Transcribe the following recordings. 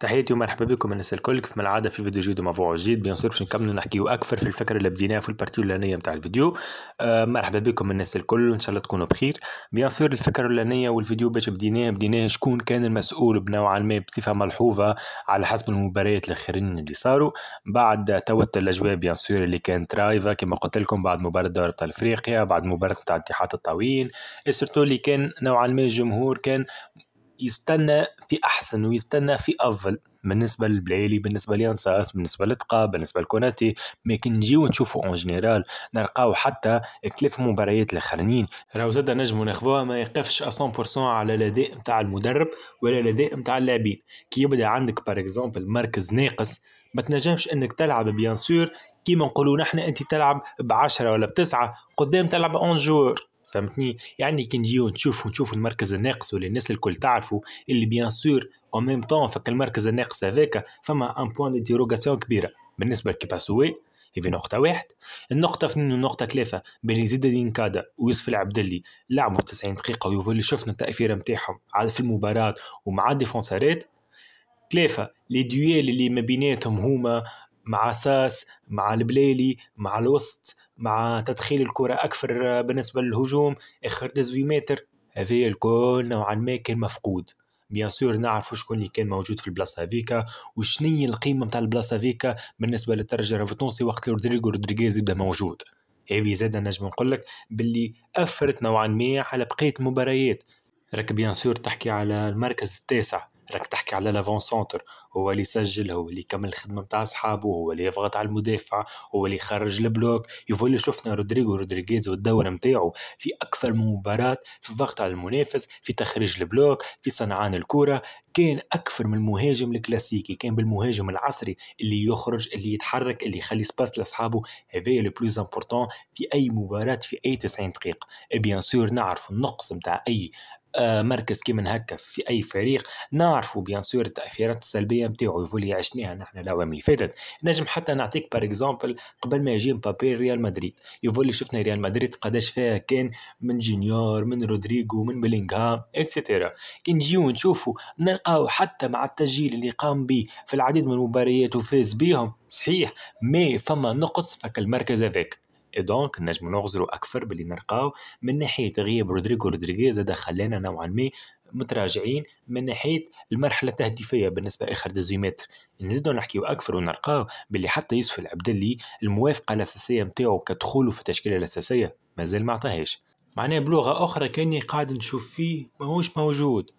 تحياتي ومرحبا بكم الناس الكل كيف ما العاده في فيديو جديد وموضوع جديد بيان سور باش نكملوا نحكيو اكثر في الفكره اللي بديناها في البارتي الاولانيه نتاع الفيديو آه مرحبا بكم الناس الكل ان شاء الله تكونوا بخير بيان سور الفكره الاولانيه والفيديو باش بديناه بديناه شكون كان المسؤول بنوعا ما بصفه ملحوظه على حسب المباريات الاخرين اللي صاروا بعد توتر الاجواء بيان سور اللي كانت ترايفا كما قلت لكم بعد مباراه دوري ابطال افريقيا بعد مباراه نتاع اتحاد الطويل سيرتو اللي كان نوعا ما الجمهور كان يستنى في احسن ويستنى في افضل بالنسبه للبلايلي بالنسبه ليانساس بالنسبه لتقا بالنسبه لكوناتي مي كي نجيو نشوفو اون جينيرال نلقاو حتى كلف مباريات الاخرين راهو زاد نجمو ناخذوها ما يقفش 100% على الاداء نتاع المدرب ولا الاداء نتاع اللاعبين كي يبدا عندك باغ اكزومبل مركز ناقص ما تنجمش انك تلعب بيان سور كيما نقولوا نحن انت تلعب ب 10 ولا بتسعه قدام تلعب اون جور فهمتني يعني كي نجيو نشوفوا نشوفوا المركز الناقص واللي الناس الكل تعرفوا اللي بيان سور او ميم طون فك المركز الناقص هذاك فما ان بوان ديروغاسيون كبيره بالنسبه لكيباسوي في نقطة واحد النقطة اثنين النقطه ثلاثة بين زيد الدين كادا ويوسف العبدلي لعبوا 90 دقيقة اللي شفنا التأثير نتاعهم على في المباراة ومع الديفونسارات ثلاثة لي دويل اللي ما بيناتهم هما مع ساس مع البليلي مع الوسط مع تدخيل الكرة أكثر بالنسبة للهجوم آخر دزوي متر هذه الكل نوعا ما كان مفقود بيان سور نعرفوا شكون اللي كان موجود في البلاصه هذيك وشنية القيمه نتاع البلاصه هذيك بالنسبه للترجي رافتونسي وقت رودريغو رودريغيز يبدا موجود هذه زاد نجم نقول لك باللي اثرت نوعا ما على بقيه المباريات راك بيان سور تحكي على المركز التاسع راك تحكي على لافون سونتر هو اللي يسجل هو اللي يكمل الخدمه نتاع اصحابه هو اللي يضغط على المدافع هو اللي يخرج البلوك يفول شفنا رودريغو رودريغيز والدور نتاعو في اكثر من مباراه في الضغط على المنافس في تخريج البلوك في صنعان الكره كان اكثر من المهاجم الكلاسيكي كان بالمهاجم العصري اللي يخرج اللي يتحرك اللي يخلي سباس لاصحابه هذا لو بلوز امبورطون في اي مباراه في اي 90 دقيقه بيان سور نعرف النقص نتاع اي آه، مركز كي من هكا في اي فريق نعرفوا بيان سور التاثيرات السلبيه نتاعو يفولي عشناها نحن الاعوام اللي فاتت نجم حتى نعطيك بار اكزومبل قبل ما يجي مبابي ريال مدريد يفولي شفنا ريال مدريد قداش فيها كان من جونيور من رودريغو من بلينغهام اكسيتيرا كي نجيو نشوفوا نلقاو حتى مع التسجيل اللي قام به في العديد من المباريات وفاز بيهم صحيح مي فما نقص فك المركز هذاك دونك نجمو نغزرو اكثر باللي نلقاو من ناحيه غياب رودريغو رودريغيز زاد خلانا نوعا ما متراجعين من ناحيه المرحله التهديفيه بالنسبه اخر دزيمتر نزيدو نحكيو اكثر ونلقاو باللي حتى يوسف العبدلي الموافقه الاساسيه نتاعو كدخوله في التشكيله الاساسيه مازال ما عطاهاش معناه بلغه اخرى كاني قاعد نشوف فيه ماهوش موجود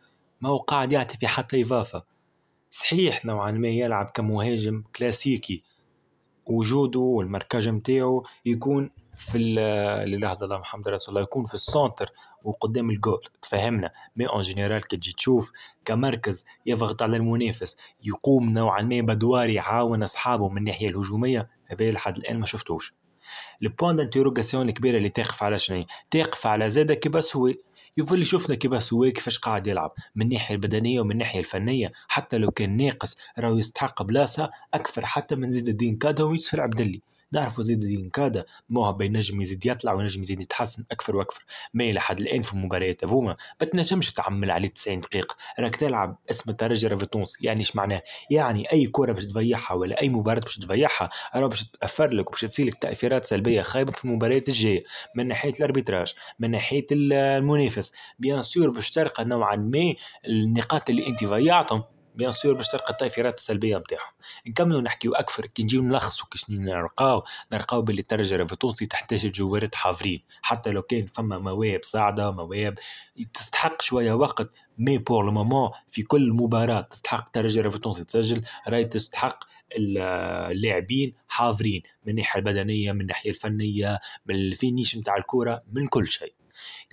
ما هو قاعد يعطي في حتى اضافه صحيح نوعا ما يلعب كمهاجم كلاسيكي وجوده والمركز نتاعو يكون في الا الله محمد رسول الله يكون في السونتر وقدام الجول تفهمنا مي اون جينيرال كي تجي تشوف كمركز يضغط على المنافس يقوم نوعا ما بدوار يعاون اصحابه من الناحيه الهجوميه هذا لحد الان ما شفتوش البوان دانتيروغاسيون الكبيره اللي تقف على شنو تقف على زاده كيباس هو يفضل يشوفنا كيباس هو كيفاش قاعد يلعب من الناحيه البدنيه ومن الناحيه الفنيه حتى لو كان ناقص راهو يستحق بلاصه اكثر حتى من زيد الدين كادا في العبدلي نعرفوا زيد الدين كادا موهبه ينجم يزيد يطلع وينجم يزيد يتحسن اكثر واكثر ما الى حد الان في المباريات هذوما ما تنجمش تعمل عليه 90 دقيقه راك تلعب اسم الترجي في تونس يعني ايش معناه يعني اي كره باش تضيعها ولا اي مباراه باش تضيعها راه باش تاثر لك وباش تصير لك تاثيرات سلبيه العربيه خايبه في المباريات الجايه من ناحيه الاربيتراج من ناحيه المنافس بيان سور باش ترقى نوعا ما النقاط اللي انت ضيعتهم بيان سور باش تلقى التأثيرات السلبية نتاعهم نكملوا نحكيو أكثر كي نجيو كي شنو نلقاو نلقاو باللي الترجرة في تحتاج جوارات حافرين حتى لو كان فما مواهب صاعدة مواهب تستحق شوية وقت مي بور لو مومون في كل مباراة تستحق ترجرة في تسجل راي تستحق اللاعبين حاضرين من الناحية البدنية من الناحية الفنية من الفينيش نتاع الكورة من كل شيء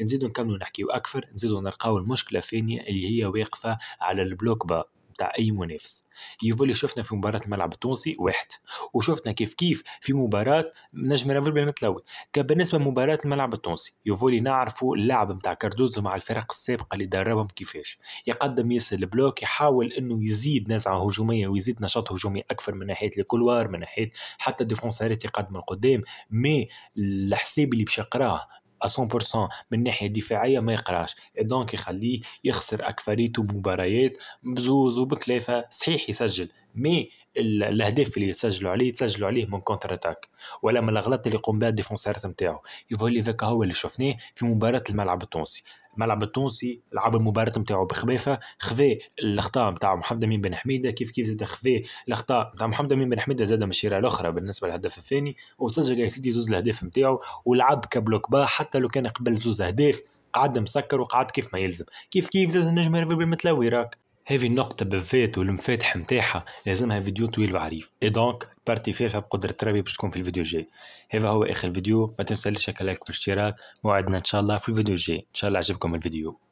نزيدو نكملو نحكيو اكثر نزيدو نلقاو المشكله الثانيه اللي هي واقفه على البلوك با بتاع اي منافس يوفولي شفنا في مباراه الملعب التونسي واحد وشفنا كيف كيف في مباراه نجم نافل المتلوي بالنسبه لمباراه الملعب التونسي يوفولي نعرفوا اللعب نتاع كاردوزو مع الفرق السابقه اللي دربهم كيفاش يقدم ياسر البلوك يحاول انه يزيد نزعه هجوميه ويزيد نشاط هجومي اكثر من ناحيه الكولوار من ناحيه حتى الديفونسارات يقدم القدام مي الحساب اللي باش يقراه 100% من ناحيه دفاعيه ما يقراش دونك يخليه يخسر اكثريته بمباريات بزوز وبكلافه صحيح يسجل مي الاهداف اللي يسجلوا عليه يتسجلوا عليه من كونتر اتاك ولا من الغلط اللي يقوم بها الديفونسيرات نتاعو يفولي ذاك هو اللي شفناه في مباراه الملعب التونسي الملعب التونسي لعب المباراه نتاعو بخبافه خفى الاخطاء نتاع محمد امين بن حميده كيف كيف زاد خفى الاخطاء نتاع محمد امين بن حميده زاد مشيرة الاخرى بالنسبه للهدف الثاني وسجل يا سيدي زوز الاهداف نتاعو ولعب كبلوك با حتى لو كان قبل زوز اهداف قعد مسكر وقعد كيف ما يلزم كيف كيف زاد النجم يرفي بالمتلوي راك هذه النقطة بالذات والمفاتح متاعها لازمها فيديو طويل وعريف اي دونك بارتي فيها بقدرة ربي باش تكون في الفيديو الجاي هذا هو اخر فيديو ما تنساليش لايك والاشتراك موعدنا ان شاء الله في الفيديو الجاي ان شاء الله عجبكم الفيديو